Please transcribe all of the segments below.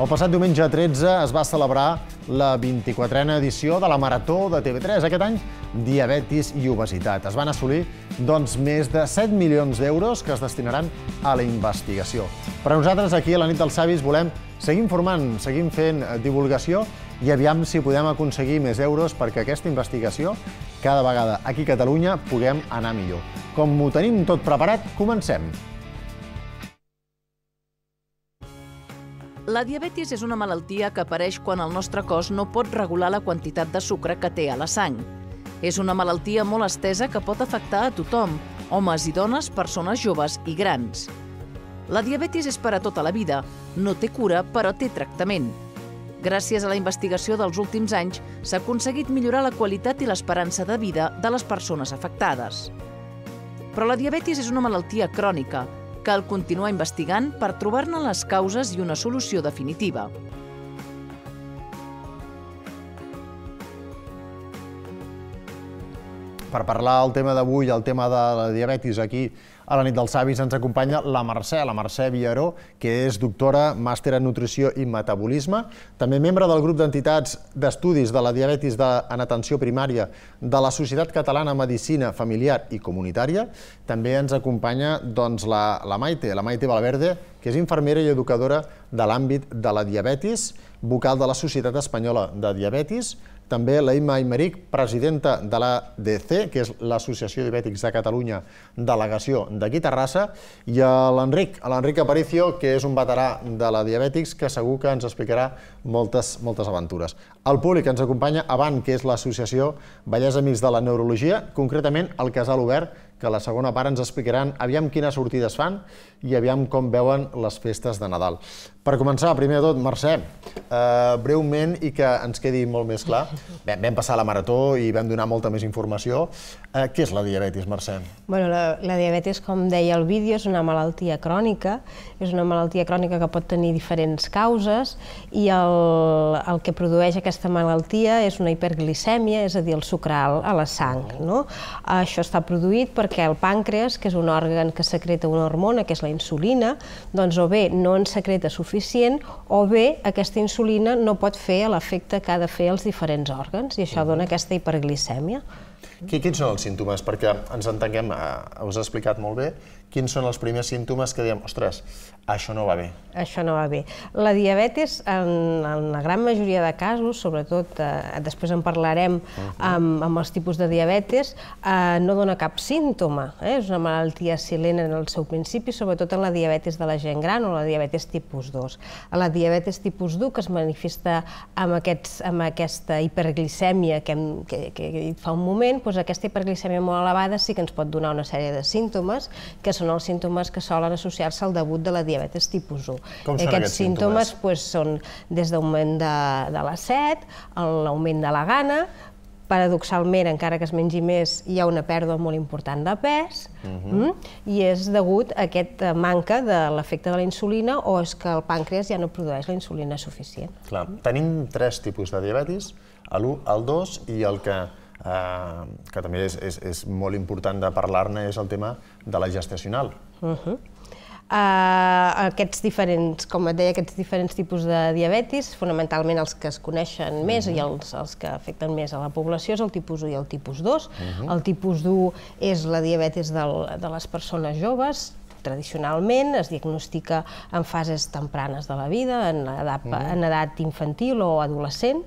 El passat diumenge 13 es va celebrar la 24a edició de la Marató de TV3. Aquest any, diabetis i obesitat. Es van assolir doncs, més de 7 milions d'euros que es destinaran a la investigació. Per a nosaltres, aquí a la nit dels savis, volem seguir informant, seguim fent eh, divulgació i aviam si podem aconseguir més euros perquè aquesta investigació, cada vegada aquí a Catalunya, puguem anar millor. Com ho tenim tot preparat, comencem. Comencem. La diabetis és una malaltia que apareix quan el nostre cos no pot regular la quantitat de sucre que té a la sang. És una malaltia molt estesa que pot afectar a tothom, homes i dones, persones joves i grans. La diabetis és per a tota la vida, no té cura, però té tractament. Gràcies a la investigació dels últims anys, s'ha aconseguit millorar la qualitat i l'esperança de vida de les persones afectades. Però la diabetis és una malaltia crònica, Cal continuar investigant per trobar-ne les causes i una solució definitiva. Per parlar el tema d'avui, el tema de la diabetis aquí a la nit dels savis ens acompanya la Mercè, la Mercè Viaró, que és doctora, màster en nutrició i metabolisme, també membre del grup d'entitats d'estudis de la diabetis de, en atenció primària de la Societat Catalana Medicina Familiar i Comunitària. També ens acompanya doncs, la, la Maite, la Maite Valverde, que és infermera i educadora de l'àmbit de la diabetis, vocal de la Societat Espanyola de Diabetis, també la Imma Aymeric, presidenta de l'ADC, que és l'Associació Diabètics de Catalunya, delegació d'aquí Terrassa, i a l'Enric, a l'Enric Aparicio, que és un veterà de la Diabètics, que segur que ens explicarà moltes, moltes aventures. El públic ens acompanya Avant, que és l'Associació Vallès Amics de la Neurologia, concretament el Casal Obert, que a la segona part ens explicaran aviam quines sortides fan i aviam com veuen les festes de Nadal. Per començar, primer de tot, Mercè, eh, breument i que ens quedi molt més clar, Bé, vam passar la marató i vam donar molta més informació. Eh, què és la diabetis, Mercè? Bueno, la, la diabetis, com deia el vídeo, és una malaltia crònica, és una malaltia crònica que pot tenir diferents causes i el, el que produeix aquesta malaltia és una hiperglicèmia, és a dir, el sucre alt a la sang. No? Això està produït perquè el pàncreas, que és un òrgan que secreta una hormona, que és la insulina, doncs o bé no en secreta suficient insuficient o bé aquesta insulina no pot fer l'efecte que ha de fer els diferents òrgans i això mhm. dona aquesta hiperglicèmia. Quins són els símptomes? Perquè ens entenguem, eh, us he explicat molt bé, quins són els primers símptomes que diem, ostres, això no va bé. Això no va bé. La diabetes, en, en la gran majoria de casos, sobretot, eh, després en parlarem uh -huh. amb, amb els tipus de diabetes, eh, no dona cap símptoma. Eh? És una malaltia silent en el seu principi, sobretot en la diabetes de la gent gran o la diabetes tipus 2. La diabetes tipus 2, que es manifesta amb, aquests, amb aquesta hiperglicèmia que, hem, que, que he dit fa un moment, doncs aquesta hiperglicèmia molt elevada sí que ens pot donar una sèrie de símptomes, que són els símptomes que solen associar-se al debut de la diabetes diabetes tipus 1. Com són aquests, aquests símptomes? símptomes pues, són des d'augment de, de la set, l'augment de la gana, paradoxalment, encara que es mengi més, hi ha una pèrdua molt important de pes uh mhm. -huh. Mm? i és degut a aquesta manca de l'efecte de la insulina o és que el pàncreas ja no produeix la insulina suficient. Clar, tenim tres tipus de diabetis, l'1, el 2 i el que eh, que també és, és, és molt important de parlar-ne, és el tema de la gestacional. Uh mhm. -huh aquests diferents, com et deia, aquests diferents tipus de diabetis, fonamentalment els que es coneixen més uh -huh. i mhm. els, els que afecten més a la població és el tipus 1 i el tipus 2. Uh -huh. El tipus 1 és la diabetis del, de les persones joves, tradicionalment es diagnostica en fases tempranes de la vida, en edat, uh mhm. -huh. en edat infantil o adolescent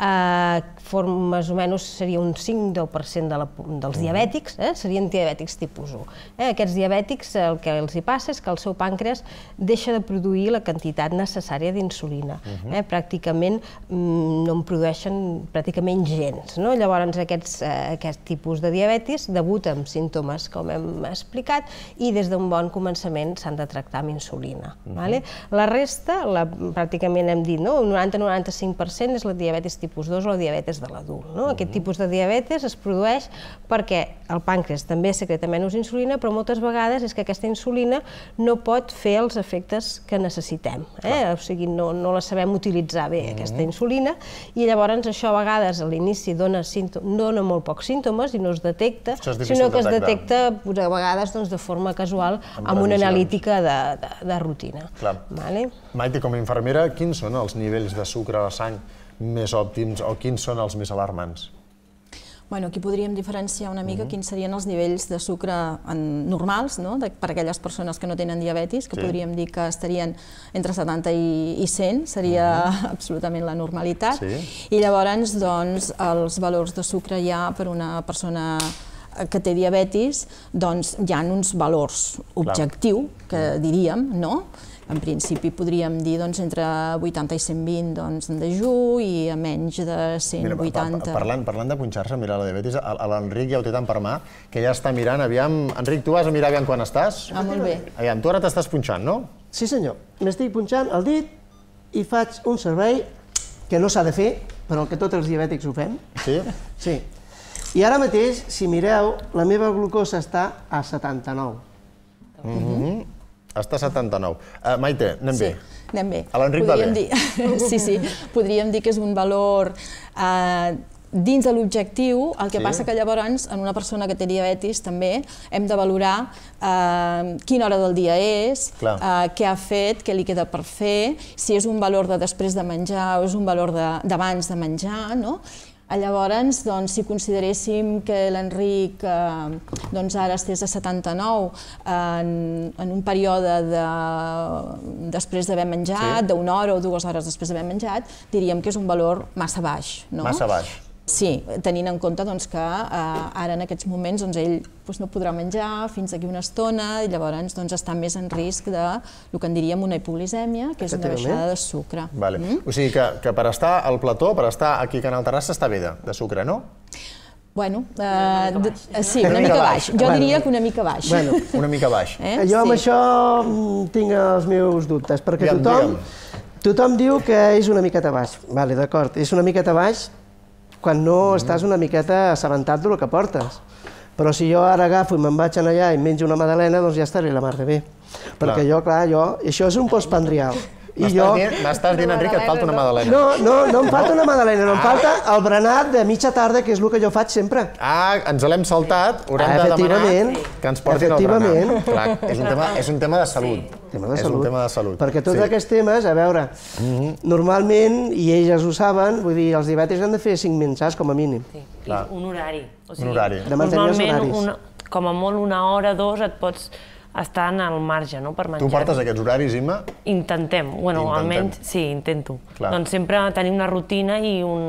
eh, for, més o menys seria un 5-10% de la, dels mhm. diabètics, eh, serien diabètics tipus 1. Eh, aquests diabètics el que els hi passa és que el seu pàncreas deixa de produir la quantitat necessària d'insulina. Mhm. eh, pràcticament mm, no en produeixen pràcticament gens. No? Llavors aquests, eh, aquest tipus de diabetis debuta amb símptomes com hem explicat i des d'un bon començament s'han de tractar amb insulina. Uh mhm. -huh. vale? La resta, la, pràcticament hem dit, no? un 90-95% és la diabetis tipus 2 o la diabetes de l'adult. No? Aquest tipus de diabetes es produeix perquè el pàncreas també secreta menys insulina, però moltes vegades és que aquesta insulina no pot fer els efectes que necessitem. Eh? O sigui, no, no la sabem utilitzar bé, aquesta insulina, i llavors això a vegades a l'inici dona, dona molt pocs símptomes i no es detecta, sinó que es detecta a vegades doncs, de forma casual amb, amb una analítica de, de, de rutina. Clar. Vale? Maite, com a infermera, quins són els nivells de sucre a la sang més òptims o quins són els més alarmants? Bueno, aquí podríem diferenciar una mica uh -huh. quins serien els nivells de sucre en, normals no? de, per a aquelles persones que no tenen diabetis, que sí. podríem dir que estarien entre 70 i, i 100, seria uh -huh. absolutament la normalitat. Sí. I llavors, doncs, els valors de sucre ja per una persona eh, que té diabetis, doncs hi ha uns valors objectiu, Clar. que diríem, no?, en principi podríem dir doncs, entre 80 i 120 doncs, en dejú i a menys de 180. Mira, parlant, parlant de punxar-se, mira la diabetis, l'Enric ja ho té tant per mà, que ja està mirant, aviam... Enric, tu vas a mirar aviam quan estàs? Ah, molt bé. Aviam, tu ara t'estàs punxant, no? Sí, senyor. M'estic punxant el dit i faig un servei que no s'ha de fer, però que tots els diabètics ho fem. Sí? Sí. I ara mateix, si mireu, la meva glucosa està a 79. Mm -hmm. Està 79. Uh, eh, Maite, anem sí, bé? Sí, anem bé. A l'Enric va bé? Dir, sí, sí. Podríem dir que és un valor uh, dins de l'objectiu, el que sí. passa que llavors en una persona que té diabetis també hem de valorar eh, quina hora del dia és, eh, què ha fet, què li queda per fer, si és un valor de després de menjar o és un valor d'abans de, de menjar, no? Eh, llavors, doncs, si consideréssim que l'Enric eh, doncs ara estés a 79 en, en un període de, després d'haver menjat, sí. d'una hora o dues hores després d'haver menjat, diríem que és un valor massa baix. No? Massa baix. Sí, tenint en compte doncs, que eh, ara en aquests moments doncs, ell doncs, no podrà menjar fins aquí una estona i llavors doncs, està més en risc de el que en diríem una hipoglisèmia, que és una baixada de sucre. Vale. Mm? O sigui que, que per estar al plató, per estar aquí a Canal Terrassa, està bé de, de sucre, no? Bueno, eh, eh, sí, una mica baix. Jo bueno, diria que una mica baix. Bueno, una mica baix. Eh? eh? Jo amb sí. això mm, tinc els meus dubtes, perquè tothom, digue'm. tothom diu que és una miqueta baix. Vale, d'acord, és una miqueta baix, quan no mm-hmm. estàs una miqueta assabentat del que portes. Però si jo ara agafo i me'n vaig allà i menjo una madalena, doncs ja estaré la mar de bé. Perquè jo, clar, jo... això és un postpandrial. I jo... M'estàs dient, Enric, que et falta una madalena. No, no, no em falta una madalena, no em ah. falta el berenar de mitja tarda, que és el que jo faig sempre. Ah, ens l'hem saltat, ah, haurem de demanar que ens portin el berenar. Clar, és un tema, és un tema de salut. Tema de és un tema de salut. Perquè tots sí. aquests temes, a veure, mhm. normalment, i ells ho saben, vull dir, els diabètics han de fer 5 menjars com a mínim. Sí. un horari. O sigui, un horari. De mantenir els horaris. com a molt una hora, dos, et pots estan al marge no? per menjar. Tu portes aquests horaris, Imma? Intentem, bueno, Intentem. almenys sí, intento. Clar. Doncs sempre tenim una rutina i un,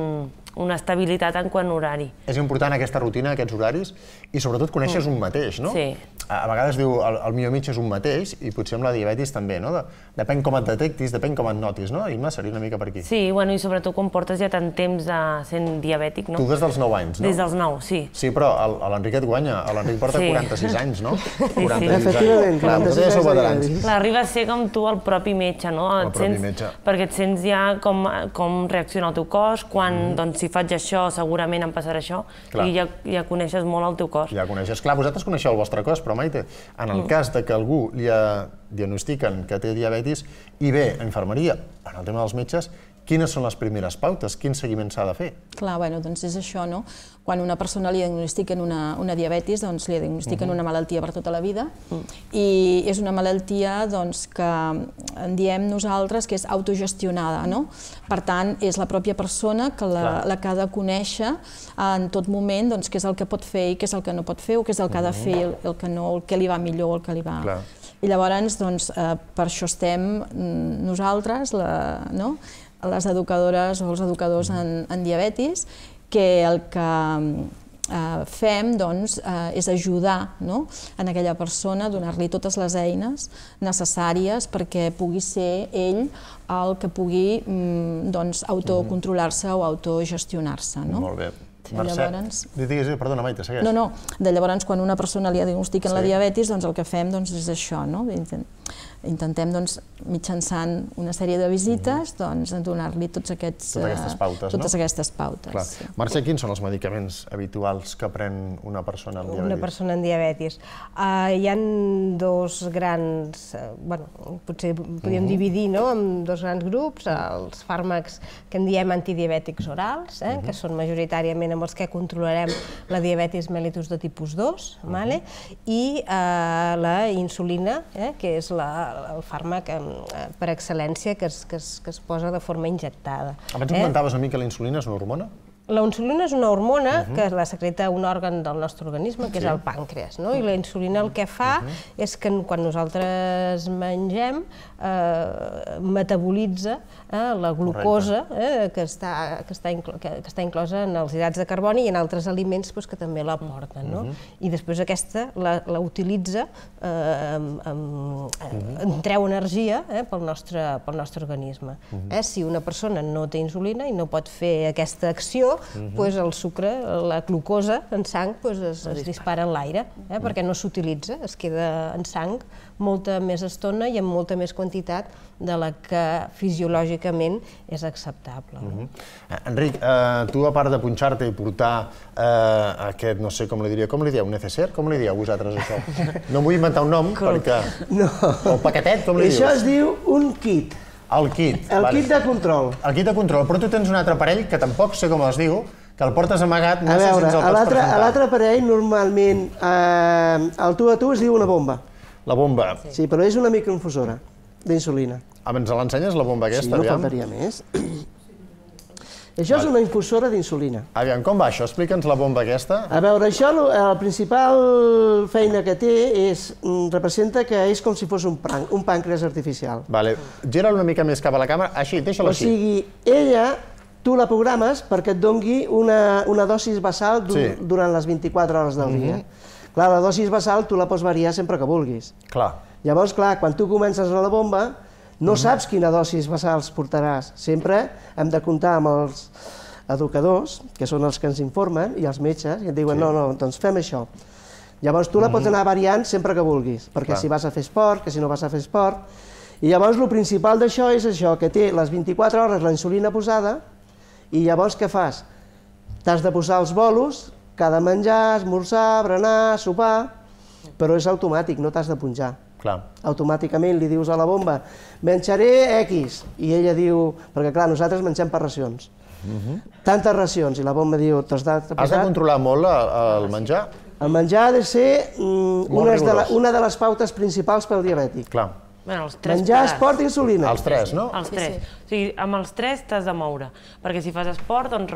una estabilitat en quant a horari. És important aquesta rutina, aquests horaris, i sobretot coneixes mm. un mateix, no? Sí. A, vegades diu el, el millor mitjà és un mateix, i potser amb la diabetis també, no? depèn com et detectis, depèn com et notis, no? Imma, seria una mica per aquí. Sí, bueno, i sobretot com portes ja tant temps de eh, sent diabètic, no? Tu des dels 9 anys, no? Des dels 9, sí. Sí, però l'Enric et guanya, l'Enric porta sí. 46 anys, no? Sí, 46 sí. Efectivament, 46 anys. Clar, clar, arriba a ser com tu el propi metge, no? El propi sents, metge. Perquè et sents ja com, com reacciona el teu cos, quan, mm. doncs, si faig això segurament em passarà això, clar. i ja, ja coneixes molt el teu cos. Ja coneixes, clar, vosaltres coneixeu el vostre cos, però Maite, en el mm. cas de que algú li diagnostiquen que té diabetis i ve a infermeria, en el tema dels metges, quines són les primeres pautes, quin seguiment s'ha de fer? Clar, bueno, doncs és això, no? Quan una persona li diagnostiquen una, una diabetis, doncs li diagnostiquen uh -huh. una malaltia per tota la vida, uh mm. -huh. i és una malaltia doncs, que en diem nosaltres que és autogestionada, no? Per tant, és la pròpia persona que la, la que ha de conèixer en tot moment doncs, què és el que pot fer i què és el que no pot fer, o què és el que uh -huh. ha de fer, el, el que no, el que li va millor, el que li va... Clar. I llavors, doncs, eh, per això estem mm, nosaltres, la, no? les educadores o els educadors en, en diabetis, que el que eh, fem doncs, eh, és ajudar no? en aquella persona, donar-li totes les eines necessàries perquè pugui ser ell el que pugui mm, doncs, autocontrolar-se o autogestionar-se. No? Molt bé. Mercè, llavors... digues, perdona, Maite, segueix. No, no, de llavors quan una persona li diagnostiquen sí. la diabetis, doncs el que fem doncs, és això, no? intentem doncs, mitjançant una sèrie de visites mm. doncs, donar-li tots aquests, totes eh, aquestes pautes. Totes no? aquestes pautes Clar. quins són els medicaments habituals que pren una persona amb diabetis? Una persona amb diabetis. Uh, hi han dos grans, uh, bueno, potser podríem uh -huh. dividir no? en dos grans grups, els fàrmacs que en diem antidiabètics orals, eh? uh -huh. que són majoritàriament amb els que controlarem la diabetis mellitus de tipus 2, uh -huh. vale? i uh, la insulina, eh? que és la, el fàrmac eh, per excel·lència que es, que, es, que es posa de forma injectada. Abans eh? comentaves a mi que la insulina és una hormona? La insulina és una hormona uh mhm. -huh. que la secreta un òrgan del nostre organisme, que sí. és el pàncreas. No? I la insulina el que fa uh mhm. -huh. és que quan nosaltres mengem eh, metabolitza Eh, la glucosa eh, que, està, que, està que, que està inclosa en els hidrats de carboni i en altres aliments pues, doncs, que també l'aporten. No? Uh mhm. -huh. I després aquesta la, la utilitza, eh, em, eh, mhm. em, en treu energia eh, pel, nostre, pel nostre organisme. Uh mhm. -huh. eh, si una persona no té insulina i no pot fer aquesta acció, pues, el sucre, la glucosa en sang pues, es, es dispara en l'aire, eh, perquè no s'utilitza, es queda en sang molta més estona i amb molta més quantitat de la que fisiològica èticament és acceptable. Mm -hmm. Enric, eh, tu a part de punxar-te i portar eh, aquest, no sé com li diria, com li dieu, neceser? Com li dieu vosaltres això? No vull inventar un nom com... perquè... No. O paquetet, com li dius? Això es diu un kit. El kit. El vale. kit de control. El kit de control, però tu tens un altre aparell que tampoc sé com es diu, que el portes amagat, no a veure, sé si ens el pots A l'altre aparell, normalment, eh, el tu a tu es diu una bomba. La bomba. Sí, sí però és una microinfusora d'insulina. Abans ah, l'ensenyes, la bomba aquesta, sí, no aviam. faltaria més. Això és una infusora d'insulina. Aviam, com va això? Explica'ns la bomba aquesta. A veure, això, la principal feina que té és, mm, representa que és com si fos un, pranc, un pàncreas artificial. Vale. Gira una mica més cap a la càmera. Així, deixa-la així. O sigui, ella, tu la programes perquè et dongui una, una dosis basal sí. durant les 24 hores del mm -hmm. dia. Mhm. Clar, la dosis basal tu la pots variar sempre que vulguis. Clar. Llavors, clar, quan tu comences a la bomba, no saps quina dosi basals portaràs. Sempre hem de comptar amb els educadors, que són els que ens informen, i els metges, i et diuen, sí. no, no, doncs fem això. Llavors tu la pots mm-hmm. anar variant sempre que vulguis, perquè Clar. si vas a fer esport, que si no vas a fer esport... I llavors el principal d'això és això, que té les 24 hores la insulina posada, i llavors què fas? T'has de posar els bolos, cada menjar, esmorzar, berenar, sopar, però és automàtic, no t'has de punjar. Clar. Automàticament li dius a la bomba, menjaré X, i ella diu, perquè clar, nosaltres mengem per racions. Uh mhm. -huh. Tantes racions, i la bomba diu, t'has de... Has de controlar molt la, el ah, menjar? El menjar ha de ser mm, una, de la, una de les pautes principals pel diabètic. Clar. Bueno, els tres Menjar, pares. esport i insulina. Els tres, no? Els tres. Sí, sí. O sigui, amb els tres t'has de moure, perquè si fas esport doncs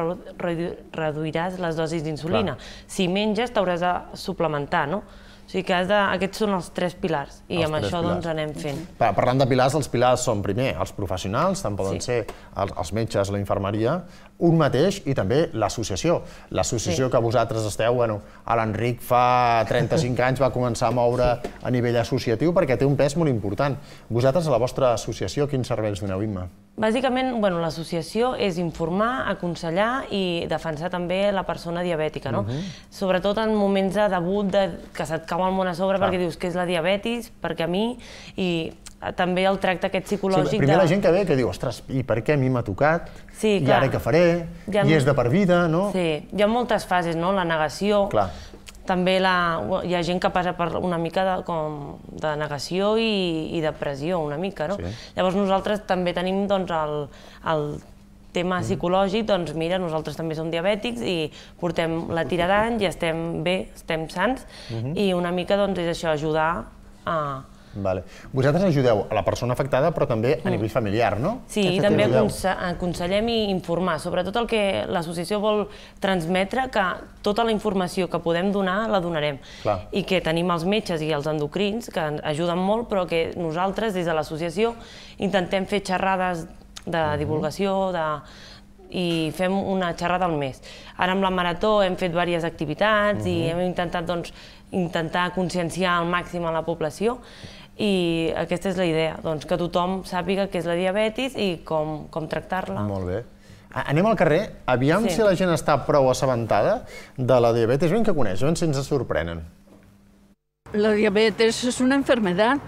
reduiràs les dosis d'insulina. Si menges t'hauràs de suplementar, no? O sigui que has de, aquests són els tres pilars i els amb això doncs, pilars. doncs anem fent. Per, parlant de pilars, els pilars són primer els professionals, tant poden sí. ser els, els metges, la infermeria, un mateix i també l'associació. L'associació sí. que vosaltres esteu, bueno, l'Enric fa 35 anys va començar a moure sí. a nivell associatiu perquè té un pes molt important. Vosaltres, a la vostra associació, quins serveis doneu, Imma? Bàsicament, bueno, l'associació és informar, aconsellar i defensar també la persona diabètica, no? Uh mhm. -huh. Sobretot en moments de debut, de, que se't cau el món a sobre Clar. perquè dius que és la diabetis, perquè a mi... I Eh, també el tracte aquest psicològic... Sí, primer de... la gent que ve que diu, ostres, i per què a mi m'ha tocat? Sí, I ara què faré? Ha... I és de per vida, no? Sí, hi ha moltes fases, no? La negació, clar. també la... hi ha gent que passa per una mica de, com de negació i, i depressió, una mica, no? Sí. Llavors nosaltres també tenim doncs, el, el tema mm. psicològic, doncs mira, nosaltres també som diabètics i portem la tira d'anys i estem bé, estem sans, mm -hmm. i una mica doncs és això, ajudar a, Vale. Vosaltres ajudeu a la persona afectada, però també a nivell mm. familiar, no? Sí, i també aconsellem i informar. Sobretot el que l'associació vol transmetre, que tota la informació que podem donar la donarem. Clar. I que tenim els metges i els endocrins, que ens ajuden molt, però que nosaltres, des de l'associació, intentem fer xerrades de mm-hmm. divulgació, de, i fem una xerrada al mes. Ara amb la marató hem fet diverses activitats uh -huh. i mm-hmm. hem intentat doncs, intentar conscienciar al màxim a la població i aquesta és la idea, doncs que tothom sàpiga què és la diabetis i com, com tractar-la. Molt bé. Anem al carrer, aviam sí. si la gent està prou assabentada de la diabetes, ben que coneix, ben si ens sorprenen. La diabetes és una enfermedad.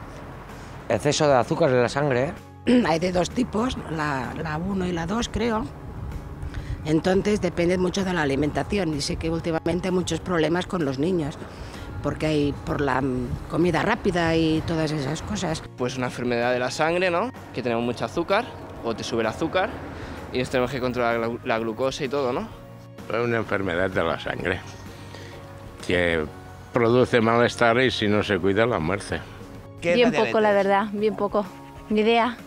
Exceso de azúcar en la sangre. Eh? Hay de dos tipos, la, la 1 y la 2, creo. Entonces depende mucho de la alimentación y sé que últimamente hay muchos problemas con los niños. porque hay por la comida rápida y todas esas cosas. Pues una enfermedad de la sangre, ¿no? Que tenemos mucho azúcar, o te sube el azúcar, y nos tenemos que controlar la, glucosa y todo, ¿no? Es una enfermedad de la sangre, que produce malestar y si no se cuida la muerte. Bien poco, la verdad, bien poco. Ni idea.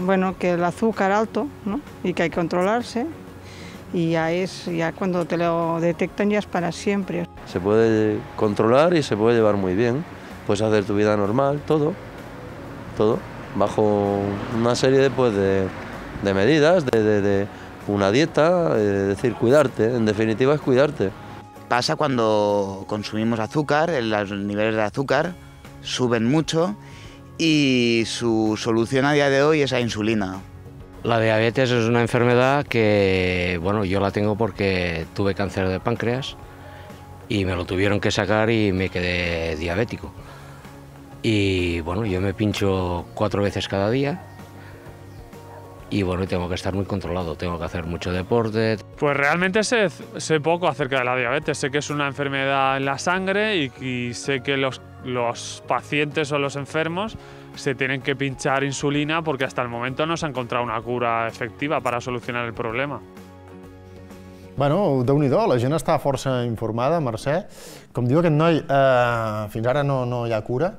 Bueno, que el azúcar alto, ¿no? Y que hay que controlarse, y ya es ya cuando te lo detectan ya es para siempre. Se puede controlar y se puede llevar muy bien. Puedes hacer tu vida normal, todo, todo, bajo una serie pues, de, pues, de, medidas, de, de, una dieta, eh, es decir, cuidarte, en definitiva es cuidarte. Pasa cuando consumimos azúcar, los niveles de azúcar suben mucho y su solución a día de hoy es la insulina. La diabetes es una enfermedad que, bueno, yo la tengo porque tuve cáncer de páncreas y me lo tuvieron que sacar y me quedé diabético. Y bueno, yo me pincho cuatro veces cada día y bueno, tengo que estar muy controlado, tengo que hacer mucho deporte. Pues realmente sé, poco acerca de la diabetes, sé que es una enfermedad en la sangre y, y sé que los los pacientes o los enfermos se tienen que pinchar insulina porque hasta el momento no se ha encontrado una cura efectiva para solucionar el problema. Bueno, déu nhi la gent està força informada, Mercè. Com diu aquest noi, eh, fins ara no, no hi ha cura,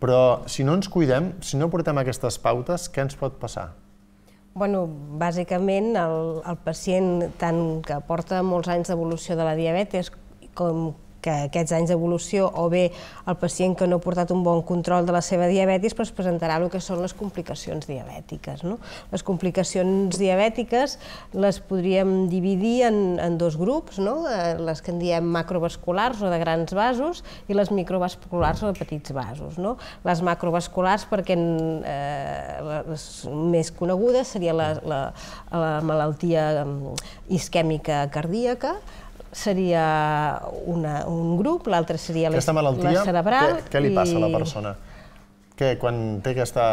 però si no ens cuidem, si no portem aquestes pautes, què ens pot passar? Bueno, bàsicament, el, el pacient, tant que porta molts anys d'evolució de la diabetes com que aquests anys d'evolució o bé el pacient que no ha portat un bon control de la seva diabetis però es doncs presentarà el que són les complicacions diabètiques. No? Les complicacions diabètiques les podríem dividir en, en dos grups, no? Eh, les que en diem macrovasculars o de grans vasos i les microvasculars o de petits vasos. No? Les macrovasculars perquè eh, les més conegudes seria la, la, la malaltia mm, isquèmica cardíaca, seria una, un grup, l'altre seria la, aquesta malaltia, la cerebral. Què, què li passa a la persona? Que quan té aquesta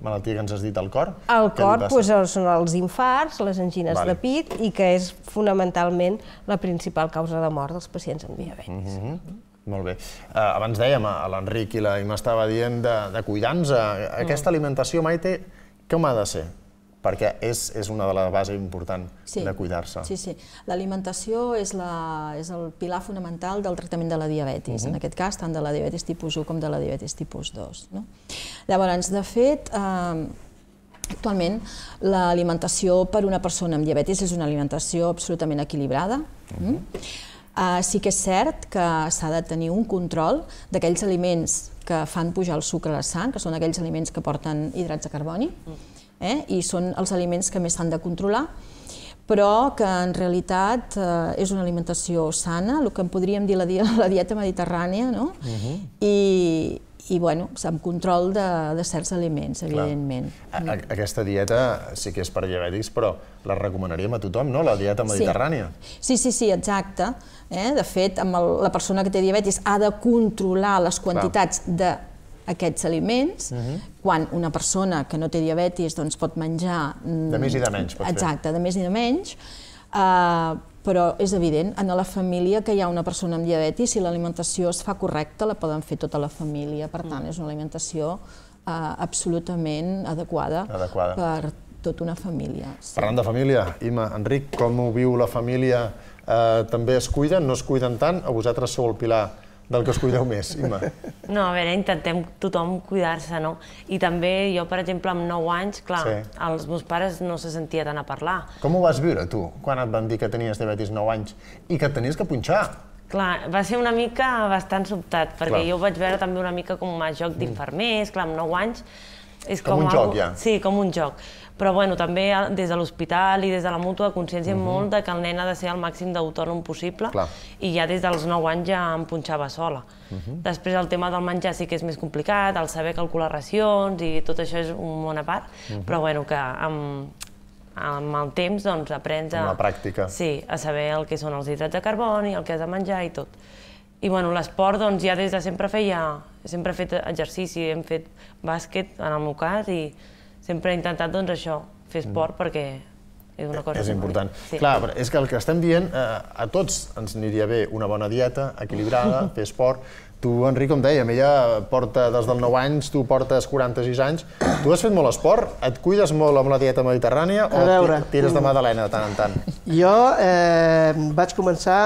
malaltia que ens has dit al cor? El cor doncs, són els infarts, les angines vale. de pit, i que és fonamentalment la principal causa de mort dels pacients amb diabetes. Mm -hmm. Mm -hmm. Molt bé. Uh, abans dèiem, a eh, l'Enric i la Imma estava dient de, de cuidar-nos. Uh, aquesta mm. alimentació, Maite, com ha de ser? perquè és, és una de les bases importants sí, de cuidar-se. Sí, sí. L'alimentació és, la, és el pilar fonamental del tractament de la diabetis, uh mhm. -huh. en aquest cas tant de la diabetis tipus 1 com de la diabetis tipus 2. No? Llavors, de fet, eh, actualment l'alimentació per una persona amb diabetis és una alimentació absolutament equilibrada, uh -huh. Uh, sí que és cert que s'ha de tenir un control d'aquells aliments que fan pujar el sucre a la sang, que són aquells aliments que porten hidrats de carboni, -huh mm eh? i són els aliments que més s'han de controlar, però que en realitat eh, és una alimentació sana, el que en podríem dir la, di la dieta mediterrània, no? Uh mhm. -huh. I, i bueno, amb control de, de certs aliments, evidentment. A, aquesta dieta sí que és per diabètics, però la recomanaríem a tothom, no?, la dieta mediterrània. Sí, sí, sí, sí exacte. Eh? De fet, amb el, la persona que té diabetis ha de controlar les quantitats Clar. de aquests aliments, uh mhm. -huh. quan una persona que no té diabetis doncs, pot menjar... Mm, de més i de menys. Exacte, fer. de més i de menys, eh, però és evident, en la família que hi ha una persona amb diabetis, si l'alimentació es fa correcta, la poden fer tota la família, per tant, mm. és una alimentació eh, absolutament adequada, adequada. per tota una família. Sí. Parlant de família, Ima, Enric, com ho viu la família? Eh, també es cuiden, no es cuiden tant? A vosaltres sou el pilar del que us cuideu més, Imma? No, a veure, intentem tothom cuidar-se, no? I també jo, per exemple, amb 9 anys, clar, sí. els meus pares no se sentia tant a parlar. Com ho vas viure, tu, quan et van dir que tenies diabetis 9 anys i que et tenies que punxar? Clar, va ser una mica bastant sobtat, perquè clar. jo ho vaig veure també una mica com a joc d'infermers, clar, amb 9 anys... És com, com un algo... joc, ja. Sí, com un joc però bueno, també eh, des de l'hospital i des de la mútua consciència uh mhm. -huh. molt de que el nen ha de ser el màxim d'autònom possible Clar. i ja des dels 9 anys ja em punxava sola. Uh mhm. -huh. Després el tema del menjar sí que és més complicat, el saber calcular racions i tot això és un món a part, uh mhm. -huh. però bueno, que amb, amb el temps doncs, aprens a, pràctica. Sí, a saber el que són els hidrats de carboni, el que has de menjar i tot. I bueno, l'esport doncs, ja des de sempre feia, sempre he fet exercici, hem fet bàsquet en el meu cas i sempre he intentat, doncs, això, fer esport mm. perquè és una cosa... És important. Sí. Clar, és que el que estem dient, eh, a tots ens aniria bé una bona dieta, equilibrada, fer esport, Tu, Enric, com dèiem, ella porta des dels 9 anys, tu portes 46 anys. Tu has fet molt esport, et cuides molt amb la dieta mediterrània o veure, tires de madalena de tant en tant? Jo eh, vaig començar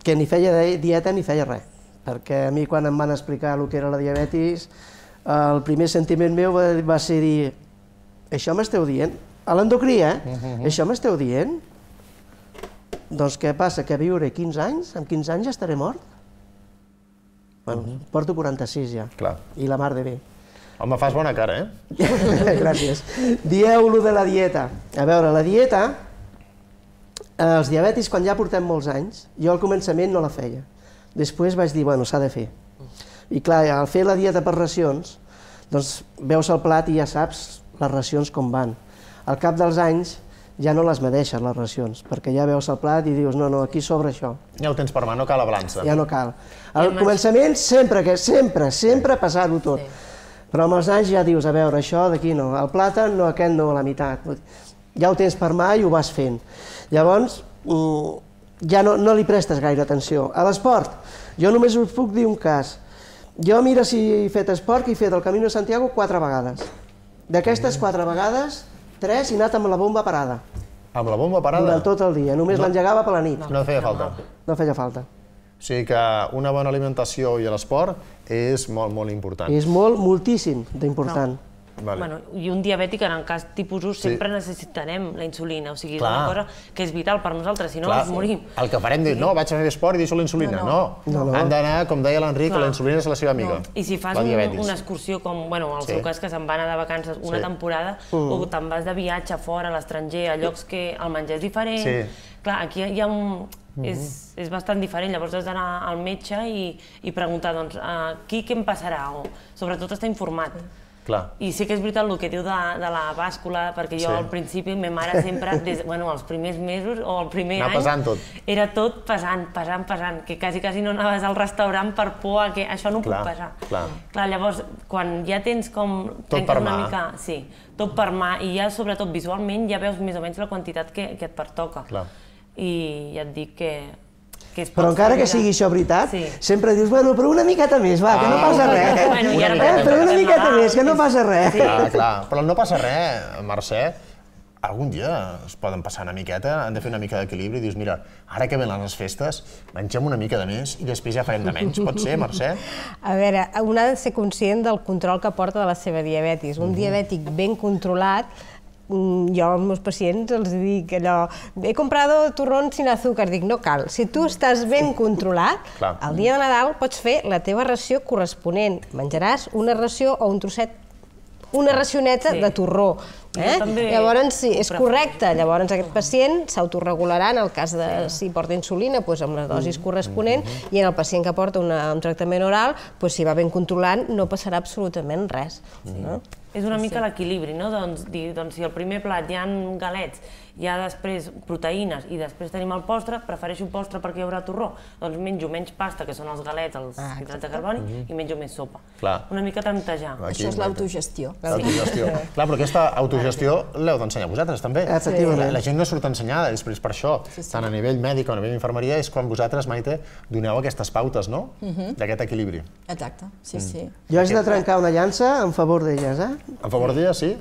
que ni feia dieta ni feia res, perquè a mi quan em van explicar el que era la diabetis el primer sentiment meu va, va ser dir, això m'esteu dient? A l'endocrí, eh? Mm, mm, mm. Això m'esteu dient? Doncs què passa, que viure 15 anys, amb 15 anys ja estaré mort? Bueno, mm-hmm. porto 46 ja, Clar. i la mar de bé. Home, fas bona cara, eh? Gràcies. Dieu-lo de la dieta. A veure, la dieta, eh, els diabetis, quan ja portem molts anys, jo al començament no la feia. Després vaig dir, bueno, s'ha de fer. I clar, al fer la dieta per racions, doncs veus el plat i ja saps les racions com van. Al cap dels anys ja no les medeixes, les racions, perquè ja veus el plat i dius, no, no, aquí sobra això. Ja ho tens per mà, no cal balança. Ja no cal. Al començament, sempre, que sempre, sempre passar-ho tot. Sí. Però amb els anys ja dius, a veure, això d'aquí no, el plàtan no, aquest no, la meitat. Ja ho tens per mà i ho vas fent. Llavors, mm, ja no, no li prestes gaire atenció. A l'esport, jo només us puc dir un cas. Jo, mira, si he fet esport, i he fet el Camino de Santiago quatre vegades. D'aquestes mm. quatre vegades, tres he anat amb la bomba parada. Amb la bomba parada? Durant tot el dia, només no. l'engegava per la nit. No, no feia falta? No feia falta. O sigui que una bona alimentació i l'esport és molt, molt important. És molt, moltíssim d'important. No. Vale. Bueno, I un diabètic, en el cas tipus 1, sempre sí. necessitarem la insulina, o sigui, Clar. és una cosa que és vital per nosaltres, si no Clar. ens morim. El que farem dir, no, vaig a fer esport i deixo la insulina, no. no. no. no. Han d'anar, com deia l'Enric, la insulina és la seva amiga. No. I si fas un, una excursió com, bueno, en el sí. seu cas, que se'n va anar de vacances una sí. temporada, mm. o te'n vas de viatge fora, a l'estranger, a llocs que el menjar és diferent... Sí. Clar, aquí hi ha un, Mm -hmm. és, és bastant diferent. Llavors has d'anar al metge i, i preguntar, doncs, qui què em passarà? O, sobretot estar informat. Clar. I sí que és veritat el que diu de, de la bàscula, perquè jo sí. al principi, ma mare sempre, des, bueno, els primers mesos o el primer Anava any... pesant tot. Era tot pesant, pesant, pesant, que quasi, quasi no anaves al restaurant per por a que això no clar, puc pesar. Clar. clar, llavors, quan ja tens com... Tot per una mà. Mica, sí, tot per mà, i ja sobretot visualment ja veus més o menys la quantitat que, que et pertoca. Clar. I ja et dic que que però encara que sigui això veritat, sí. sempre dius, bueno, però una miqueta més, va, ah, que no ah. passa res. Bueno, eh, però una miqueta més, que no passa res. Sí. Clar, clar. Però no passa res, Mercè, algun dia es poden passar una miqueta, han de fer una mica d'equilibri i dius, mira, ara que venen les festes, mengem una mica de més i després ja farem de menys. Pot ser, Mercè? A veure, un ha de ser conscient del control que porta de la seva diabetis. Un mm -hmm. diabètic ben controlat Mm, jo als meus pacients els dic allò, he comprat torrons sin azúcar, dic, no cal. Si tu estàs ben controlat, el dia de Nadal pots fer la teva ració corresponent. Menjaràs una ració o un trosset una racioneta sí. de torró. Eh? Llavors, sí, és correcte. Llavors, aquest pacient s'autoregularà en el cas de si porta insulina, doncs amb les dosis mm. corresponent, mm-hmm. i en el pacient que porta una, un tractament oral, doncs, si va ben controlant, no passarà absolutament res. Mm-hmm. No? És una mica sí. l'equilibri, no? Doncs, di, doncs si al primer plat hi ha galets, hi ha després proteïnes i després tenim el postre, prefereixo postre perquè hi haurà torró. Doncs menjo menys pasta, que són els galets, els ah, hidrats de carboni, mm -hmm. i menjo més sopa. Clar. Una mica tantejar. Aquí, Això és l'autogestió. L'autogestió. Sí. Clar, però aquesta autogestió l'heu d'ensenyar vosaltres, també. Efectivament. La, la gent no surt ensenyada, és per això. Sí, sí. Tant a nivell mèdic com a nivell d'infermeria és quan vosaltres, Maite, doneu aquestes pautes, no? Mm -hmm. D'aquest equilibri. Exacte, sí, mm. sí. Jo haig de trencar una llança en favor d'elles, eh? A favor d'ella, sí?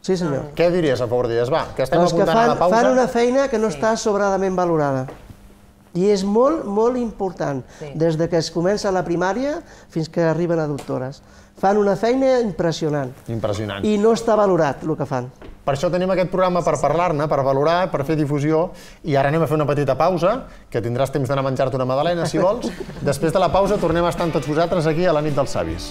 Sí, senyor. Ah. Què diries a favor d'elles? Va, que estem doncs apuntant que fan, a la pausa. Fan una feina que no sí. està sobradament valorada. I és molt, molt important, sí. des de que es comença la primària fins que arriben a doctores. Fan una feina impressionant. Impressionant. I no està valorat el que fan. Per això tenim aquest programa per parlar-ne, per valorar, per fer difusió, i ara anem a fer una petita pausa, que tindràs temps d'anar a menjar-te una madalena, si vols. Després de la pausa tornem a estar amb tots vosaltres aquí a la nit dels savis.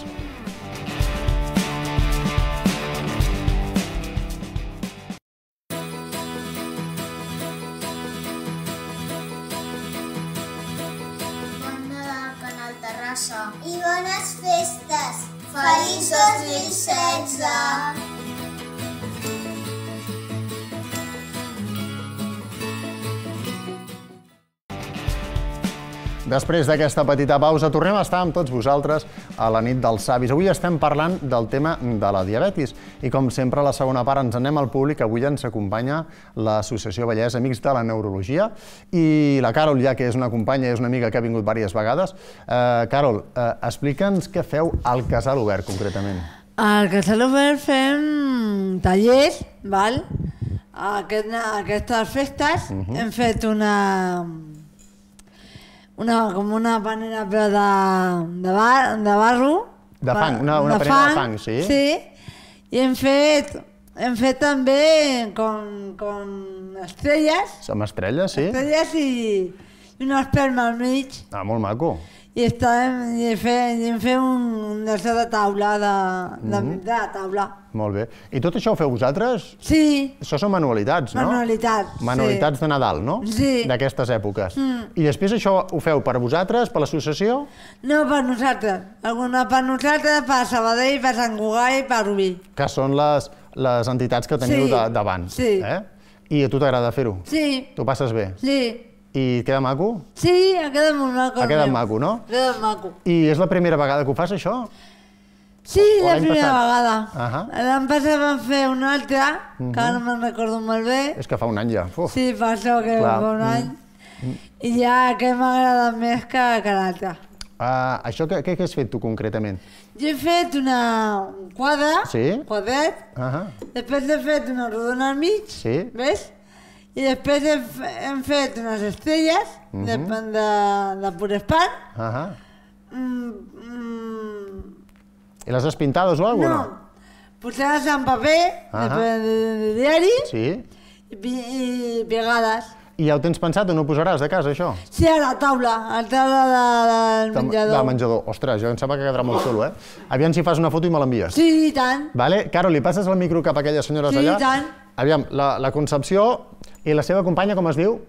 Després d'aquesta petita pausa, tornem a estar amb tots vosaltres a la nit dels savis. Avui estem parlant del tema de la diabetis i, com sempre, a la segona part ens anem al públic. Avui ens acompanya l'Associació Vallès Amics de la Neurologia i la Carol, ja que és una companya, és una amiga que ha vingut diverses vegades. Eh, Carol, eh, explica'ns què feu al Casal Obert, concretament. Al Obert fem tallers, val? Aquest, aquestes festes uh -huh. hem fet una, una, com una panera però de, de, bar, de barro. De fang, una, una de panera fang, de fang, sí. Sí, i hem fet, hem fet també com, com estrelles. Som estrelles, sí. Estrelles i, i una esperma al mig. Ah, molt maco i estàvem, i fèiem fer un sala de taula, de, de, mm. de taula. Molt bé. I tot això ho feu vosaltres? Sí. Això són manualitats, no? Manualitats, Manualitats sí. de Nadal, no? Sí. D'aquestes èpoques. Mm. I després això ho feu per vosaltres, per l'associació? No, per nosaltres. Alguna per nosaltres, per Sabadell, per Sant Cugat i per Rubí. Que són les, les entitats que teniu sí. d'abans, sí. eh? I a tu t'agrada fer-ho? Sí. Tu passes bé? Sí. I queda maco? Sí, ha quedat molt maco. Ha quedat maco, no? Ha quedat maco. I és la primera vegada que ho fas, això? Sí, o, la primera passat? vegada. Uh -huh. L'any passat vam fer una altra, uh -huh. que ara no mhm. me'n recordo molt bé. És que fa un any ja. Uf. Sí, fa això que Clar. fa un any. Mhm. I ja que agradat més que, que l'altra. Uh, això què, què has fet tu concretament? Jo he fet una, un quadre, sí? quadret, uh -huh. després he fet una rodona al mig, sí? ves? i després hem, hem fet unes estrelles uh mhm. -huh. de, de, de espant. Uh -huh. mm, mm... I les has pintades o alguna cosa? No, posades en paper, uh -huh. de, de, de diari, sí. i, i pegades. I ja ho tens pensat no ho posaràs de casa, això? Sí, a la taula, a la taula de, del de, menjador. Del menjador. Ostres, jo em sembla que quedarà molt xulo, eh? Aviam si fas una foto i me l'envies. Sí, i tant. Vale? Carol, li passes el micro cap a aquelles senyores sí, allà? Sí, i tant. Aviam, la, la y la seva companya, com es diu?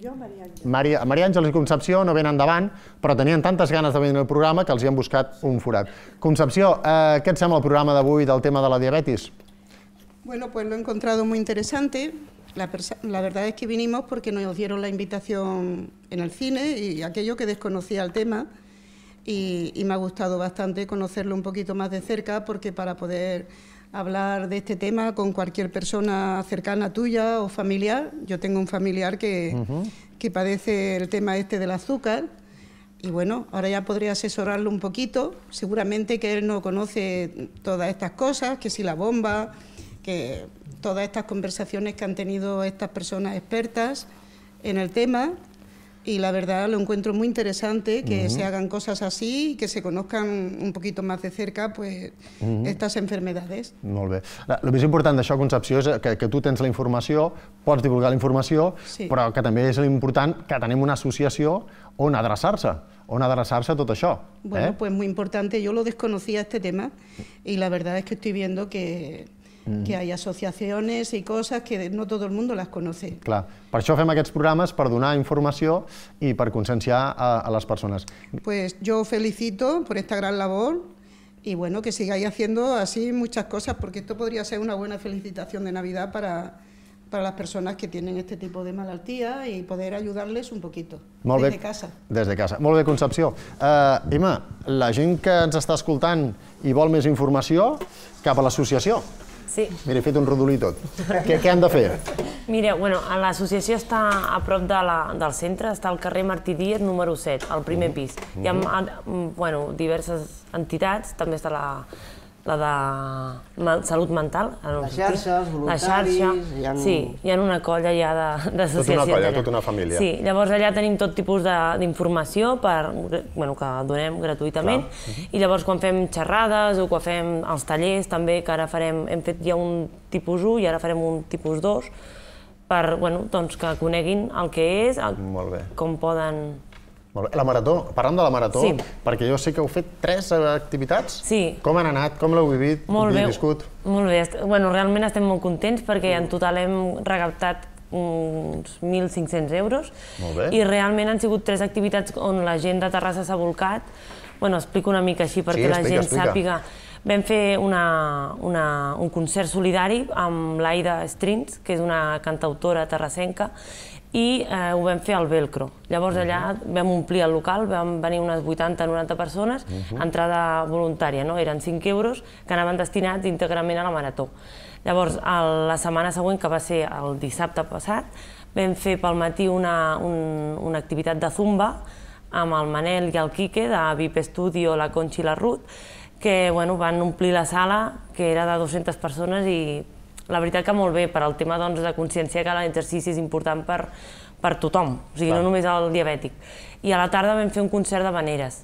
Jo, Maria María Maria, y Àngels i no venen davant, però tenien tantes ganes de venir al programa que els hi han buscat un forat. Concepción, ¿qué eh, què et el programa d'avui del tema de la diabetes? Bueno, pues lo he encontrado muy interesante. La, verdad es que vinimos porque nos dieron la invitación en el cine y aquello que desconocía el tema y me ha gustado bastante conocerlo un poquito más de cerca porque para poder hablar de este tema con cualquier persona cercana tuya o familiar. Yo tengo un familiar que, padece el tema este del azúcar y bueno, ahora ya podría asesorarlo un poquito. Seguramente que él no conoce todas estas cosas, que si la bomba, que todas estas conversaciones que han tenido estas personas expertas en el tema y la verdad lo encuentro muy interesante que uh -huh. se hagan cosas así y que se conozcan un poquito más de cerca pues, uh -huh. estas enfermedades. Molt bé. El més important d'això, Concepció, és que, que tu tens la informació, pots divulgar la informació, sí. però que també és important que tenim una associació on adreçar-se, on se a todo eso. Bueno, ¿eh? pues muy importante. Yo lo desconocía este tema y la verdad es que estoy viendo que Mm. que que ha associacions i coses que no tot el món les conoce. Clar, per això fem aquests programes, per donar informació i per conscienciar a, a persones. personas. Pues jo felicito per aquesta gran labor i bueno, que sigáis haciendo así muchas cosas, porque esto podría ser una buena felicitación de Navidad para, para las personas que tienen este tipo de malaltia y poder ayudarles un poquito, Molt bé, de casa. Des de casa. Molt bé, Concepció. Uh, Emma, la gent que ens està escoltant i vol més informació, cap a l'associació. Sí. Mira, he fet un rodolí tot. què, què han de fer? Mira, bueno, l'associació està a prop de la, del centre, està al carrer Martí Díaz, número 7, al primer mm-hmm. pis. Mm-hmm. Mm -hmm. Hi ha bueno, diverses entitats, també està la, la de salut mental. les xarxes, voluntaris... La xarxa, hi ha... sí, hi ha una colla ja d'associacions. Tota una colla, tota una família. Sí, llavors allà tenim tot tipus d'informació per, bueno, que donem gratuïtament Clar. i llavors quan fem xerrades o quan fem els tallers també, que ara farem, hem fet ja un tipus 1 i ara farem un tipus 2, per bueno, doncs, que coneguin el que és, el, com poden la marató, parlant de la marató, sí. perquè jo sé que heu fet tres eh, activitats. Sí. Com han anat? Com l'heu vivit? Molt bé. Viscut? Molt bé. Bueno, realment estem molt contents perquè en total hem recaptat uns 1.500 euros. Molt bé. I realment han sigut tres activitats on la gent de Terrassa s'ha volcat. Bueno, explico una mica així perquè sí, explica, la gent explica. sàpiga vam fer una, una, un concert solidari amb l'Aida Strins, que és una cantautora terrassenca, i eh, ho vam fer al Velcro. Llavors uh -huh. allà mhm. vam omplir el local, vam venir unes 80-90 persones, uh mhm. -huh. entrada voluntària, no? eren 5 euros que anaven destinats íntegrament a la marató. Llavors, el, la setmana següent, que va ser el dissabte passat, vam fer pel matí una, un, una activitat de zumba amb el Manel i el Quique de VIP Studio, la Conchi i la Ruth, que bueno, van omplir la sala, que era de 200 persones i la veritat que molt bé per al tema doncs, de consciència que l'exercici és important per, per tothom, o sigui, Clar. no només el diabètic. I a la tarda vam fer un concert de veneres.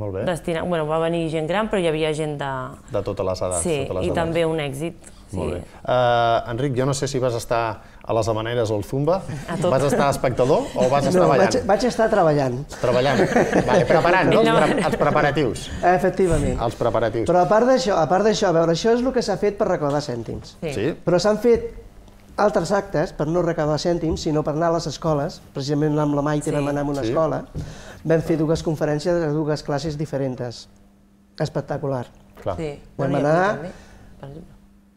Molt bé. Destina... Bueno, va venir gent gran, però hi havia gent de... De totes les edats. Sí, totes les i edats. també un èxit. Sí. Molt bé. Uh, Enric, jo no sé si vas estar a les amaneres o al zumba? Vas estar espectador o vas estar no, ballant? Vaig, vaig estar treballant. Treballant, vale, preparant, no? no. Pre els preparatius. Efectivament. Els preparatius. Però a part d'això, a part d'això, a veure, això és el que s'ha fet per recordar cèntims. Sí. sí. Però s'han fet altres actes, per no recaudar cèntims, sinó per anar a les escoles, precisament amb la Maite sí. vam anar a una sí. escola, vam fer dues conferències a dues classes diferents. Espectacular. Clar. Sí. Vam anar...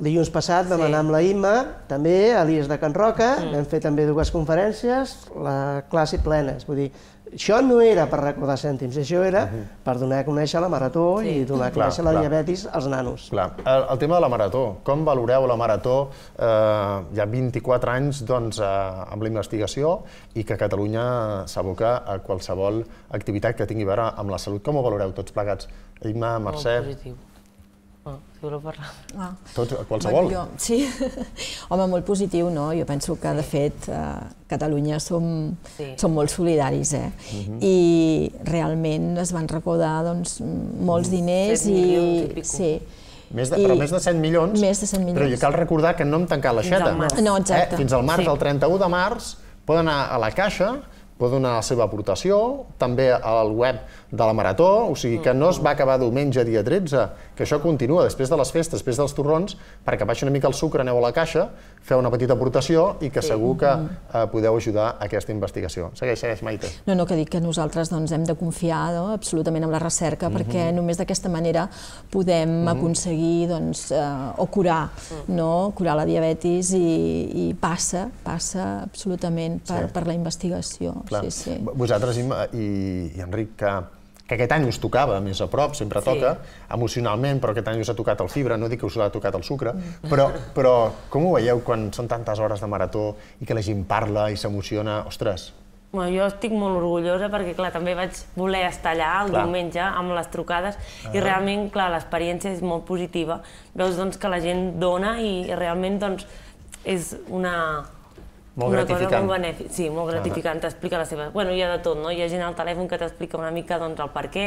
Dilluns passat vam sí. anar amb la Imma, també, a l'IES de Can Roca, mm. vam fer també dues conferències, la classe plenes, vull dir, això no era per recordar cèntims, això era uh mm-hmm. -huh. per donar a conèixer la marató sí. i donar a conèixer clar, la clar. diabetis als nanos. Clar. El, el tema de la marató, com valoreu la marató eh, ja 24 anys doncs, eh, amb la investigació i que Catalunya s'aboca a qualsevol activitat que tingui a veure amb la salut? Com ho valoreu tots plegats? Imma, Mercè... Molt positiu si voleu parlar. Ah. Tot, qualsevol? Jo, sí. Home, molt positiu, no? Jo penso que, sí. de fet, eh, Catalunya som, sí. som molt solidaris, eh? Uh mhm. -huh. I realment es van recordar doncs, molts mm. diners i... sí, més de, I però més de 100 milions. Més de 100 milions. Però cal recordar que no hem tancat l'aixeta. No, exacte. Eh? Fins al març, sí. el 31 de març, poden anar a la Caixa va donar la seva aportació, també al web de la Marató, o sigui que no es va acabar diumenge dia 13, que això continua després de les festes, després dels torrons, perquè baixi una mica el sucre, aneu a la caixa, feu una petita aportació i que segur que mm. eh, podeu ajudar a aquesta investigació. Segueix, segueix, Maite. No, no, que dic que nosaltres doncs, hem de confiar no, absolutament en la recerca, mm -hmm. perquè només d'aquesta manera podem mm -hmm. aconseguir doncs, eh, o curar, mm. no? curar la diabetis i, i passa, passa absolutament per, sí. per la investigació. Clar. Sí, sí. Vosaltres i, i, i Enric, que, que aquest any us tocava més a prop, sempre sí. toca, emocionalment, però aquest any us ha tocat el fibra, no dic que us ha tocat el sucre, mm. però, però com ho veieu quan són tantes hores de marató i que la gent parla i s'emociona? Ostres, Bueno, jo estic molt orgullosa perquè, clar, també vaig voler estar allà el clar. diumenge amb les trucades ah. i realment, clar, l'experiència és molt positiva. Veus, doncs, que la gent dona i realment, doncs, és una, molt una gratificant. Cosa molt benèfic, sí, molt gratificant, ah. t'explica la seva... Bueno, hi ha de tot, no? Hi ha gent al telèfon que t'explica una mica doncs, el per què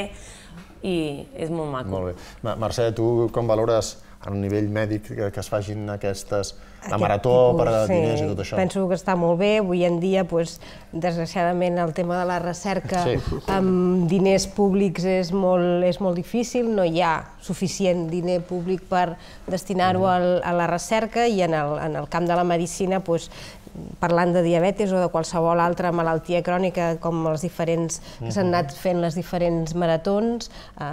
i és molt maco. Molt bé. Mercè, tu com valores a nivell mèdic que es fagin aquestes la marató tipus, per sí. diners i tot això. Penso que està molt bé, avui en dia, pues, desgraciadament, el tema de la recerca sí. amb diners públics és molt, és molt difícil, no hi ha suficient diner públic per destinar-ho mm-hmm. a la recerca i en el, en el camp de la medicina pues, parlant de diabetes o de qualsevol altra malaltia crònica, com els diferents, que s'han mm-hmm. anat fent les diferents maratons, eh,